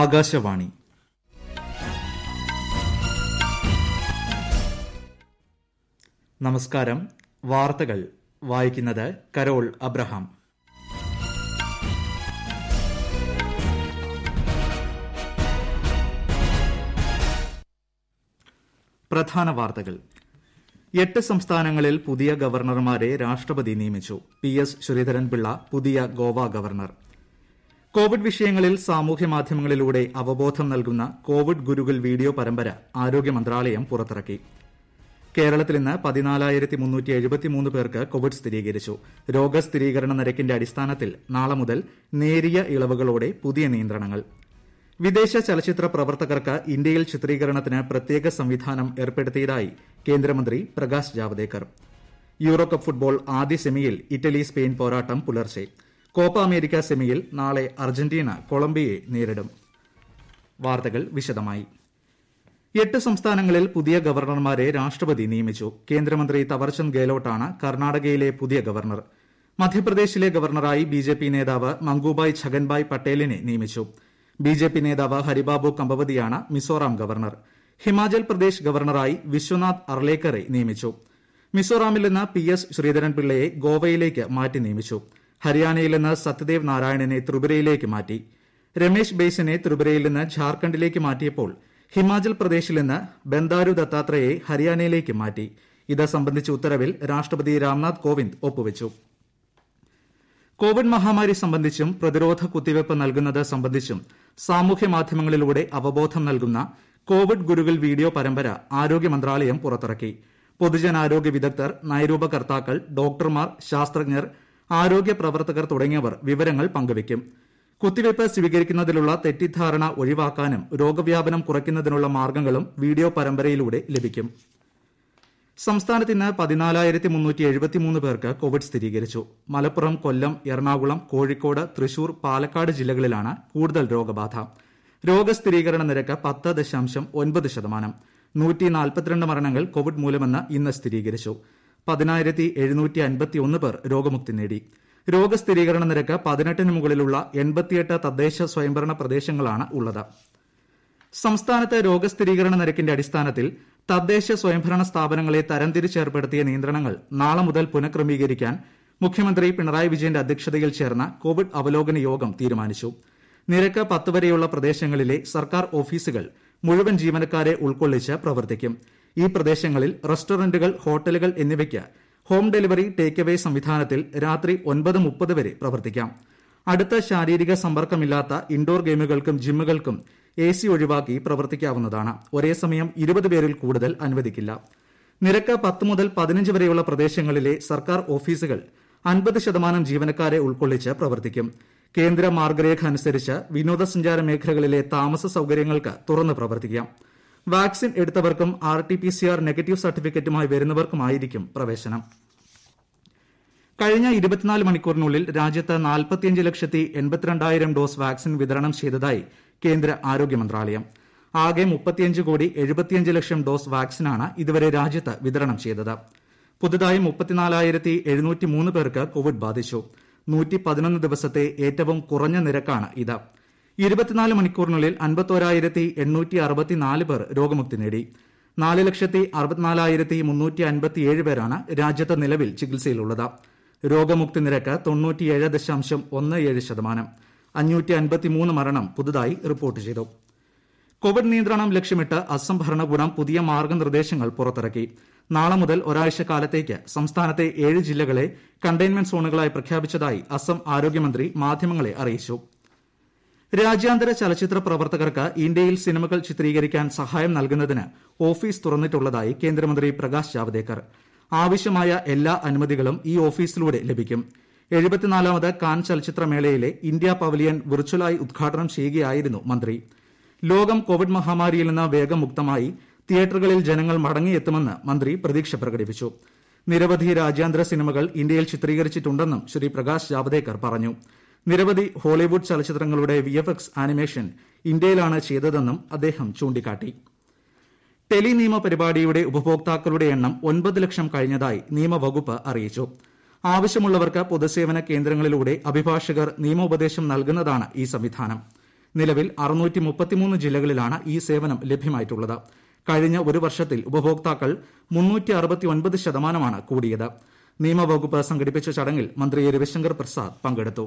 ആകാശവാണി നമസ്കാരം വാർത്തകൾ വായിക്കുന്നത് കരോൾ അബ്രഹാം പ്രധാന വാർത്തകൾ എട്ട് സംസ്ഥാനങ്ങളിൽ പുതിയ ഗവർണർമാരെ രാഷ്ട്രപതി നിയമിച്ചു പി എസ് ശ്രീധരൻപിള്ള പുതിയ ഗോവ ഗവർണർ കോവിഡ് വിഷയങ്ങളിൽ സാമൂഹ്യ മാധ്യമങ്ങളിലൂടെ അവബോധം നൽകുന്ന കോവിഡ് ഗുരുകുൽ വീഡിയോ പരമ്പര ആരോഗ്യ മന്ത്രാലയം പുറത്തിറക്കി കേരളത്തിൽ ഇന്ന് പേർക്ക് കോവിഡ് സ്ഥിരീകരിച്ചു രോഗസ്ഥിരീകരണ നിരക്കിന്റെ അടിസ്ഥാനത്തിൽ നാളെ മുതൽ നേരിയ ഇളവുകളോടെ പുതിയ നിയന്ത്രണങ്ങൾ വിദേശ ചലച്ചിത്ര പ്രവർത്തകർക്ക് ഇന്ത്യയിൽ ചിത്രീകരണത്തിന് പ്രത്യേക സംവിധാനം ഏർപ്പെടുത്തിയതായി കേന്ദ്രമന്ത്രി പ്രകാശ് ജാവ്ദേക്കർ യൂറോകപ്പ് ഫുട്ബോൾ ആദ്യ സെമിയിൽ ഇറ്റലി സ്പെയിൻ പോരാട്ടം പുലർച്ചെ കോപ്പ അമേരിക്ക സെമിയിൽ നാളെ അർജന്റീന കൊളംബിയയെ നേരിടും വാർത്തകൾ വിശദമായി എട്ട് സംസ്ഥാനങ്ങളിൽ പുതിയ ഗവർണർമാരെ രാഷ്ട്രപതി നിയമിച്ചു കേന്ദ്രമന്ത്രി തവർചന്ദ് ഗെഹ്ലോട്ടാണ് കർണാടകയിലെ പുതിയ ഗവർണർ മധ്യപ്രദേശിലെ ഗവർണറായി ബിജെപി നേതാവ് മങ്കുബായ് ഛഗൻഭായ് പട്ടേലിനെ നിയമിച്ചു ബിജെപി നേതാവ് ഹരിബാബു കമ്പവതിയാണ് മിസോറാം ഗവർണർ ഹിമാചൽ പ്രദേശ് ഗവർണറായി വിശ്വനാഥ് അർലേക്കറെ നിയമിച്ചു മിസോറാമിൽ നിന്ന് പി എസ് ശ്രീധരൻപിള്ളയെ ഗോവയിലേക്ക് മാറ്റി നിയമിച്ചു ഹരിയാനയിൽ നിന്ന് സത്യദേവ് നാരായണനെ ത്രിപുരയിലേക്ക് മാറ്റി രമേശ് ബെയ്സിനെ ത്രിപുരയിൽ നിന്ന് ഝാർഖണ്ഡിലേക്ക് മാറ്റിയപ്പോൾ ഹിമാചൽ പ്രദേശിൽ നിന്ന് ബന്ദാരു ദത്താത്രയെ ഹരിയാനയിലേക്ക് മാറ്റി ഇത് സംബന്ധിച്ച ഉത്തരവിൽ രാഷ്ട്രപതി രാംനാഥ് കോവിന്ദ് ഒപ്പുവച്ചു കോവിഡ് മഹാമാരി സംബന്ധിച്ചും പ്രതിരോധ കുത്തിവയ്പ് നൽകുന്നത് സംബന്ധിച്ചും സാമൂഹ്യ മാധ്യമങ്ങളിലൂടെ അവബോധം നൽകുന്ന കോവിഡ് ഗുരുവിൽ വീഡിയോ പരമ്പര ആരോഗ്യ മന്ത്രാലയം പുറത്തിറക്കി പൊതുജനാരോഗ്യ വിദഗ്ധർ നയരൂപകർത്താക്കൾ ഡോക്ടർമാർ ശാസ്ത്രജ്ഞർ ആരോഗ്യ പ്രവർത്തകർ തുടങ്ങിയവർ വിവരങ്ങൾ പങ്കുവയ്ക്കും കുത്തിവയ്പ്പ് സ്വീകരിക്കുന്നതിലുള്ള തെറ്റിദ്ധാരണ ഒഴിവാക്കാനും രോഗവ്യാപനം കുറയ്ക്കുന്നതിനുള്ള മാർഗ്ഗങ്ങളും വീഡിയോ പരമ്പരയിലൂടെ ലഭിക്കും സംസ്ഥാനത്ത് ഇന്ന് പേർക്ക് കോവിഡ് സ്ഥിരീകരിച്ചു മലപ്പുറം കൊല്ലം എറണാകുളം കോഴിക്കോട് തൃശൂർ പാലക്കാട് ജില്ലകളിലാണ് കൂടുതൽ രോഗബാധ രോഗസ്ഥിരീകരണ നിരക്ക് പത്ത് ദശാംശം ഒൻപത് ശതമാനം നൂറ്റി നാൽപ്പത്തിരണ്ട് മരണങ്ങൾ കോവിഡ് മൂലമെന്ന് ഇന്ന് സ്ഥിരീകരിച്ചു പതിനായിരത്തി എഴുന്നൂറ്റി അൻപത്തിയൊന്ന് പേർ രോഗമുക്തി നേടി രോഗസ്ഥിരീകരണ നിരക്ക് പതിനെട്ടിന് മുകളിലുള്ള എൺപത്തിയെട്ട് തദ്ദേശ സ്വയംഭരണ പ്രദേശങ്ങളാണ് ഉള്ളത് സംസ്ഥാനത്ത് രോഗസ്ഥിരീകരണ നിരക്കിന്റെ അടിസ്ഥാനത്തിൽ തദ്ദേശ സ്വയംഭരണ സ്ഥാപനങ്ങളെ തരംതിരിച്ച് നിയന്ത്രണങ്ങൾ നാളെ മുതൽ പുനഃക്രമീകരിക്കാൻ മുഖ്യമന്ത്രി പിണറായി വിജയന്റെ അധ്യക്ഷതയിൽ ചേർന്ന കോവിഡ് അവലോകന യോഗം തീരുമാനിച്ചു നിരക്ക് പത്ത് വരെയുള്ള പ്രദേശങ്ങളിലെ സർക്കാർ ഓഫീസുകൾ മുഴുവൻ ജീവനക്കാരെ ഉൾക്കൊള്ളിച്ച് പ്രവർത്തിക്കും ഈ പ്രദേശങ്ങളിൽ റെസ്റ്റോറന്റുകൾ ഹോട്ടലുകൾ എന്നിവയ്ക്ക് ഹോം ഡെലിവറി ടേക്ക് അവേ സംവിധാനത്തിൽ രാത്രി വരെ പ്രവർത്തിക്കാം അടുത്ത ശാരീരിക സമ്പർക്കമില്ലാത്ത ഇൻഡോർ ഗെയിമുകൾക്കും ജിമ്മുകൾക്കും എ സി ഒഴിവാക്കി പ്രവർത്തിക്കാവുന്നതാണ് ഒരേസമയം പേരിൽ കൂടുതൽ അനുവദിക്കില്ല നിരക്ക് പത്ത് മുതൽ പതിനഞ്ച് വരെയുള്ള പ്രദേശങ്ങളിലെ സർക്കാർ ഓഫീസുകൾ അൻപത് ശതമാനം ജീവനക്കാരെ ഉൾക്കൊള്ളിച്ച് പ്രവർത്തിക്കും കേന്ദ്ര മാർഗ്ഗരേഖ അനുസരിച്ച് വിനോദസഞ്ചാര മേഖലകളിലെ താമസ സൌകര്യങ്ങൾക്ക് തുറന്ന് പ്രവർത്തിക്കാം വാക്സിൻ എടുത്തവർക്കും R T P C R negative സർട്ടിഫിക്കറ്റുമായി വരുന്നവർക്കുമായിരിക്കും പ്രവേശനം കഴിഞ്ഞ ഇരുപത്തിനാല് മണിക്കൂറിനുള്ളിൽ രാജ്യത്ത് നാൽപ്പത്തിയഞ്ച് ലക്ഷത്തി എൺപത്തിരണ്ടായിരം ഡോസ് വാക്സിൻ വിതരണം ചെയ്തതായി കേന്ദ്ര ആരോഗ്യ മന്ത്രാലയം ആകെ മുപ്പത്തിയഞ്ച് കോടി എഴുപത്തിയഞ്ച് ലക്ഷം ഡോസ് വാക്സിനാണ് ഇതുവരെ രാജ്യത്ത് വിതരണം ചെയ്തത് പുതുതായി മുപ്പത്തിനാലായിരത്തി എഴുന്നൂറ്റി മൂന്ന് പേർക്ക് കോവിഡ് ബാധിച്ചു നൂറ്റി പതിനൊന്ന് ദിവസത്തെ ഏറ്റവും കുറഞ്ഞ നിരക്കാണ് ഇത് ഇരുപത്തിനാല് മണിക്കൂറിനുള്ളിൽ അൻപത്തോരായിരത്തി എണ്ണൂറ്റി അറുപത്തിനാല് പേർ രോഗമുക്തി നേടി നാല് ലക്ഷത്തി അറുപത്തിനാലായിരത്തി മുന്നൂറ്റി അൻപത്തിയേഴ് പേരാണ് രാജ്യത്ത് നിലവിൽ ചികിത്സയിലുള്ളത് രോഗമുക്തി നിരക്ക് തൊണ്ണൂറ്റിയേഴ് ദശാംശം ഒന്ന് ഏഴ് ശതമാനം അഞ്ഞൂറ്റി അൻപത്തിമൂന്ന് മരണം പുതുതായി റിപ്പോർട്ട് ചെയ്തു കോവിഡ് നിയന്ത്രണം ലക്ഷ്യമിട്ട് അസം ഭരണകൂടം പുതിയ മാർഗനിർദ്ദേശങ്ങൾ പുറത്തിറക്കി നാളെ മുതൽ ഒരാഴ്ച കാലത്തേക്ക് സംസ്ഥാനത്തെ ഏഴ് ജില്ലകളെ കണ്ടെയ്ൻമെന്റ് സോണുകളായി പ്രഖ്യാപിച്ചതായി അസം ആരോഗ്യമന്ത്രി മാധ്യമങ്ങളെ അറിയിച്ചു രാജ്യാന്തര ചലച്ചിത്ര പ്രവർത്തകർക്ക് ഇന്ത്യയിൽ സിനിമകൾ ചിത്രീകരിക്കാൻ സഹായം നൽകുന്നതിന് ഓഫീസ് തുറന്നിട്ടുള്ളതായി കേന്ദ്രമന്ത്രി പ്രകാശ് ജാവ്ദേക്കർ ആവശ്യമായ എല്ലാ അനുമതികളും ഈ ഓഫീസിലൂടെ ലഭിക്കും കാൻ ചലച്ചിത്രമേളയിലെ ഇന്ത്യ പവലിയൻ വിർച്വലായി ഉദ്ഘാടനം ചെയ്യുകയായിരുന്നു മന്ത്രി ലോകം കോവിഡ് മഹാമാരിയിൽ നിന്ന് വേഗം മുക്തമായി തിയേറ്ററുകളിൽ ജനങ്ങൾ മടങ്ങിയെത്തുമെന്ന് മന്ത്രി പ്രതീക്ഷ പ്രകടിപ്പിച്ചു നിരവധി രാജ്യാന്തര സിനിമകൾ ഇന്ത്യയിൽ ചിത്രീകരിച്ചിട്ടുണ്ടെന്നും ശ്രീ പ്രകാശ് ജാവ്ദേക്കർ പറഞ്ഞു നിരവധി ഹോളിവുഡ് ചലച്ചിത്രങ്ങളുടെ എക്സ് ആനിമേഷൻ ഇന്ത്യയിലാണ് ചെയ്തതെന്നും അദ്ദേഹം ചൂണ്ടിക്കാട്ടി ടെലി നിയമ പരിപാടിയുടെ ഉപഭോക്താക്കളുടെ എണ്ണം ഒൻപത് ലക്ഷം കഴിഞ്ഞതായി നിയമവകുപ്പ് അറിയിച്ചു ആവശ്യമുള്ളവർക്ക് പൊതുസേവന കേന്ദ്രങ്ങളിലൂടെ അഭിഭാഷകർ നിയമോപദേശം നൽകുന്നതാണ് ഈ സംവിധാനം നിലവിൽ ജില്ലകളിലാണ് ഈ സേവനം ലഭ്യമായിട്ടുള്ളത് കഴിഞ്ഞ ഒരു വർഷത്തിൽ ഉപഭോക്താക്കൾ ശതമാനമാണ് കൂടിയത് നിയമവകുപ്പ് സംഘടിപ്പിച്ച ചടങ്ങിൽ മന്ത്രി രവിശങ്കർ പ്രസാദ് പങ്കെടുത്തു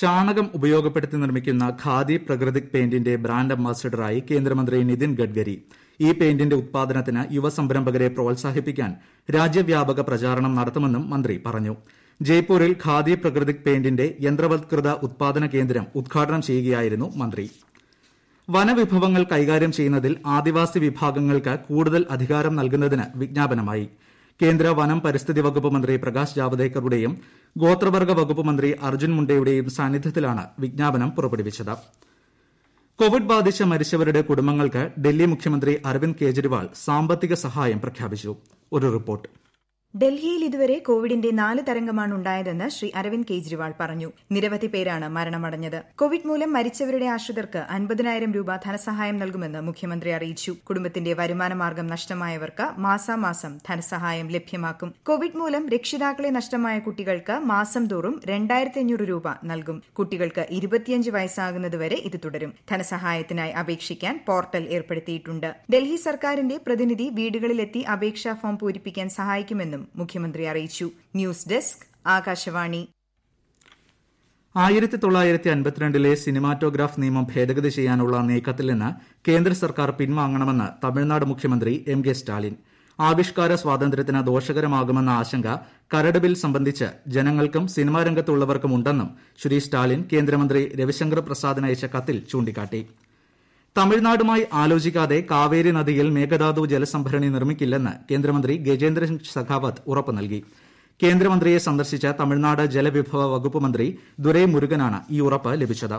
ചാണകം ഉപയോഗപ്പെടുത്തി നിർമ്മിക്കുന്ന ഖാദി പ്രകൃതിക് പെയിന്റിന്റെ ബ്രാൻഡ് അംബാസിഡറായി കേന്ദ്രമന്ത്രി നിതിൻ ഗഡ്കരി ഈ പെയിന്റിന്റെ ഉത്പാദനത്തിന് യുവ സംരംഭകരെ പ്രോത്സാഹിപ്പിക്കാൻ രാജ്യവ്യാപക പ്രചാരണം നടത്തുമെന്നും മന്ത്രി പറഞ്ഞു ജയ്പൂരിൽ ഖാദി പ്രകൃതിക് പെയിന്റിന്റെ യന്ത്രവത്കൃത ഉത്പാദന കേന്ദ്രം ഉദ്ഘാടനം ചെയ്യുകയായിരുന്നു മന്ത്രി വനവിഭവങ്ങൾ കൈകാര്യം ചെയ്യുന്നതിൽ ആദിവാസി വിഭാഗങ്ങൾക്ക് കൂടുതൽ അധികാരം നൽകുന്നതിന് വിജ്ഞാപനമായി കേന്ദ്ര വനം പരിസ്ഥിതി വകുപ്പ് മന്ത്രി പ്രകാശ് ജാവദേക്കറുടെയും ഗോത്രവർഗ്ഗ വകുപ്പ് മന്ത്രി അർജുൻ മുണ്ടയുടെയും സാന്നിധ്യത്തിലാണ് വിജ്ഞാപനം പുറപ്പെടുവിച്ചത് കോവിഡ് ബാധിച്ച് മരിച്ചവരുടെ കുടുംബങ്ങൾക്ക് ഡൽഹി മുഖ്യമന്ത്രി അരവിന്ദ് കെജ്രിവാൾ സാമ്പത്തിക സഹായം പ്രഖ്യാപിച്ചു ഒരു റിപ്പോർട്ട് ഡൽഹിയിൽ ഇതുവരെ കോവിഡിന്റെ നാല് തരംഗമാണ് ഉണ്ടായതെന്ന് ശ്രീ അരവിന്ദ് കെജ്രിവാൾ പറഞ്ഞു നിരവധി പേരാണ് മരണമടഞ്ഞത് കോവിഡ് മൂലം മരിച്ചവരുടെ ആശ്രിതർക്ക് അൻപതിനായിരം രൂപ ധനസഹായം നൽകുമെന്ന് മുഖ്യമന്ത്രി അറിയിച്ചു കുടുംബത്തിന്റെ വരുമാനമാർഗം നഷ്ടമായവർക്ക് മാസാമാസം ധനസഹായം ലഭ്യമാക്കും കോവിഡ് മൂലം രക്ഷിതാക്കളെ നഷ്ടമായ കുട്ടികൾക്ക് മാസം തോറും രണ്ടായിരത്തി രൂപ നൽകും കുട്ടികൾക്ക് ഇരുപത്തിയഞ്ച് വയസ്സാകുന്നതുവരെ ഇത് തുടരും ധനസഹായത്തിനായി അപേക്ഷിക്കാൻ പോർട്ടൽ ഏർപ്പെടുത്തിയിട്ടുണ്ട് ഡൽഹി സർക്കാരിന്റെ പ്രതിനിധി വീടുകളിലെത്തി അപേക്ഷാ ഫോം പൂരിപ്പിക്കാൻ സഹായിക്കുമെന്നും നൽകുമെന്നും മുഖ്യമന്ത്രി അറിയിച്ചു ന്യൂസ് ഡെസ്ക് ആകാശവാണി ആയിരത്തി തൊള്ളായിരത്തി അൻപത്തിരണ്ടിലെ സിനിമാറ്റോഗ്രാഫ് നിയമം ഭേദഗതി ചെയ്യാനുള്ള നീക്കത്തിൽ നിന്ന് കേന്ദ്ര സർക്കാർ പിൻവാങ്ങണമെന്ന് തമിഴ്നാട് മുഖ്യമന്ത്രി എം കെ സ്റ്റാലിൻ ആവിഷ്കാര സ്വാതന്ത്ര്യത്തിന് ദോഷകരമാകുമെന്ന ആശങ്ക കരട് ബിൽ സംബന്ധിച്ച് ജനങ്ങൾക്കും സിനിമാരംഗത്തുള്ളവർക്കും ഉണ്ടെന്നും ശ്രീ സ്റ്റാലിൻ കേന്ദ്രമന്ത്രി രവിശങ്കർ പ്രസാദിന് അയച്ച കത്തിൽ ചൂണ്ടിക്കാട്ടി തമിഴ്നാടുമായി ആലോചിക്കാതെ കാവേരി നദിയിൽ മേഘദാതു ജലസംഭരണി നിർമ്മിക്കില്ലെന്ന് കേന്ദ്രമന്ത്രി സിംഗ് ഷെഖാവത്ത് ഉറപ്പ് നൽകി കേന്ദ്രമന്ത്രിയെ സന്ദർശിച്ച തമിഴ്നാട് ജലവിഭവ വകുപ്പ് മന്ത്രി ദുരൈ മുരുകനാണ് ഈ ഉറപ്പ് ലഭിച്ചത്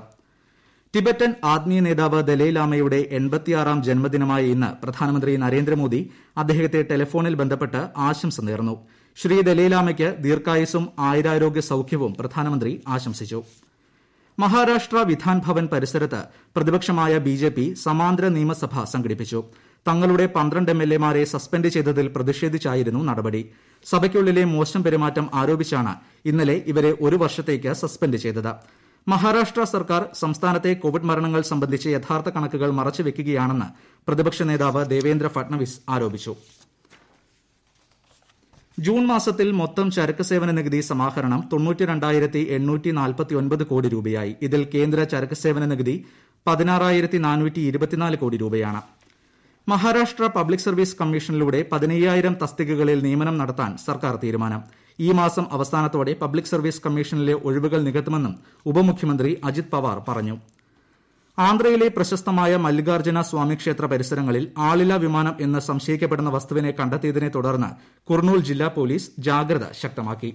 ടിബറ്റൻ ആത്മീയ നേതാവ് ദലൈലാമയുടെ എൺപത്തിയാറാം ജന്മദിനമായ ഇന്ന് പ്രധാനമന്ത്രി നരേന്ദ്രമോദി അദ്ദേഹത്തെ ടെലിഫോണിൽ ബന്ധപ്പെട്ട് ആശംസ നേർന്നു ശ്രീ ദലൈലാമയ്ക്ക് ദീർഘായുസ്സും ആയുരാരോഗ്യ സൌഖ്യവും പ്രധാനമന്ത്രി ആശംസിച്ചു മഹാരാഷ്ട്ര വിധാൻ ഭവൻ പരിസരത്ത് പ്രതിപക്ഷമായ ബിജെപി സമാന്തര നിയമസഭ സംഘടിപ്പിച്ചു തങ്ങളുടെ പന്ത്രണ്ട് എംഎൽഎമാരെ സസ്പെൻഡ് ചെയ്തതിൽ പ്രതിഷേധിച്ചായിരുന്നു നടപടി സഭയ്ക്കുള്ളിലെ മോശം പെരുമാറ്റം ആരോപിച്ചാണ് ഇന്നലെ ഇവരെ ഒരു വർഷത്തേക്ക് സസ്പെൻഡ് ചെയ്തത് മഹാരാഷ്ട്ര സർക്കാർ സംസ്ഥാനത്തെ കോവിഡ് മരണങ്ങൾ സംബന്ധിച്ച് യഥാർത്ഥ കണക്കുകൾ മറച്ചുവെക്കുകയാണെന്ന് പ്രതിപക്ഷ നേതാവ് ദേവേന്ദ്ര ഫട്നവിസ് ആരോപിച്ചു ജൂൺ മാസത്തിൽ മൊത്തം ചരക്ക് സേവന നികുതി സമാഹരണം കോടി രൂപയായി ഇതിൽ കേന്ദ്ര ചരക്ക് സേവന നികുതി കോടി രൂപയാണ് മഹാരാഷ്ട്ര പബ്ലിക് സർവീസ് കമ്മീഷനിലൂടെ പതിനയ്യായിരം തസ്തികകളിൽ നിയമനം നടത്താൻ സർക്കാർ തീരുമാനം ഈ മാസം അവസാനത്തോടെ പബ്ലിക് സർവീസ് കമ്മീഷനിലെ ഒഴിവുകൾ നികത്തുമെന്നും ഉപമുഖ്യമന്ത്രി അജിത് പവാർ പറഞ്ഞു ആന്ധ്രയിലെ പ്രശസ്തമായ മല്ലികാർജ്ജുന സ്വാമി ക്ഷേത്ര പരിസരങ്ങളിൽ ആളില വിമാനം എന്ന് സംശയിക്കപ്പെടുന്ന വസ്തുവിനെ കണ്ടെത്തിയതിനെ തുടർന്ന് കുർണൂൽ ജില്ലാ പോലീസ് ജാഗ്രത ശക്തമാക്കി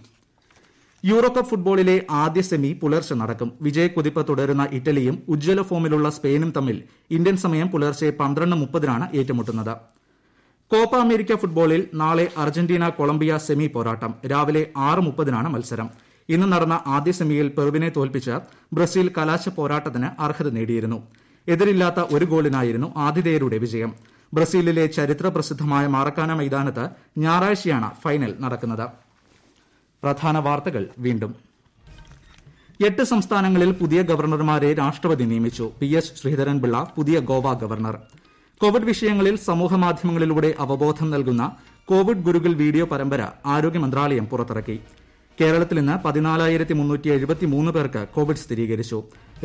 യൂറോകപ്പ് ഫുട്ബോളിലെ ആദ്യ സെമി പുലർച്ചെ നടക്കും വിജയക്കുതിപ്പ് തുടരുന്ന ഇറ്റലിയും ഉജ്ജ്വല ഫോമിലുള്ള സ്പെയിനും തമ്മിൽ ഇന്ത്യൻ സമയം പുലർച്ചെ മുപ്പതിനാണ് ഏറ്റുമുട്ടുന്നത് കോപ്പ അമേരിക്ക ഫുട്ബോളിൽ നാളെ അർജന്റീന കൊളംബിയ സെമി പോരാട്ടം രാവിലെ മുപ്പതിനാണ് മത്സരം ഇന്ന് നടന്ന ആദ്യ സെമിയിൽ പെറുവിനെ തോൽപ്പിച്ച് ബ്രസീൽ കലാശ പോരാട്ടത്തിന് അർഹത നേടിയിരുന്നു എതിരില്ലാത്ത ഒരു ഗോളിനായിരുന്നു ആതിഥേയരുടെ വിജയം ബ്രസീലിലെ ചരിത്ര പ്രസിദ്ധമായ മാറക്കാന മൈതാനത്ത് ഞായറാഴ്ചയാണ് ഫൈനൽ നടക്കുന്നത് പ്രധാന വാർത്തകൾ വീണ്ടും എട്ട് സംസ്ഥാനങ്ങളിൽ പുതിയ ഗവർണർമാരെ രാഷ്ട്രപതി നിയമിച്ചു പി എസ് ശ്രീധരൻപിള്ള പുതിയ ഗോവ ഗവർണർ കോവിഡ് വിഷയങ്ങളിൽ സമൂഹമാധ്യമങ്ങളിലൂടെ അവബോധം നൽകുന്ന കോവിഡ് ഗുരുകുൽ വീഡിയോ പരമ്പര ആരോഗ്യ മന്ത്രാലയം പുറത്തിറക്കി കേരളത്തിൽ ഇന്ന് പതിനാലായിരത്തി മുന്നൂറ്റി എഴുപത്തിമൂന്ന് പേർക്ക് കോവിഡ് സ്ഥിരീകരിച്ചു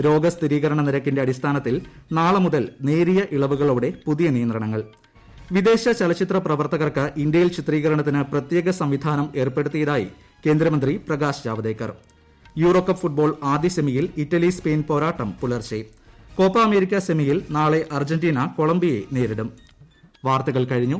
രോഗസ്ഥിരീകരണ നിരക്കിന്റെ അടിസ്ഥാനത്തിൽ നാളെ മുതൽ നേരിയ ഇളവുകളോടെ പുതിയ നിയന്ത്രണങ്ങൾ വിദേശ ചലച്ചിത്ര പ്രവർത്തകർക്ക് ഇന്ത്യയിൽ ചിത്രീകരണത്തിന് പ്രത്യേക സംവിധാനം ഏർപ്പെടുത്തിയതായി കേന്ദ്രമന്ത്രി പ്രകാശ് ജാവ്ദേക്കർ യൂറോകപ്പ് ഫുട്ബോൾ ആദ്യ സെമിയിൽ ഇറ്റലി സ്പെയിൻ പോരാട്ടം പുലർച്ചെ കോപ്പ അമേരിക്ക സെമിയിൽ നാളെ അർജന്റീന കൊളംബിയയെ നേരിടും വാർത്തകൾ കഴിഞ്ഞു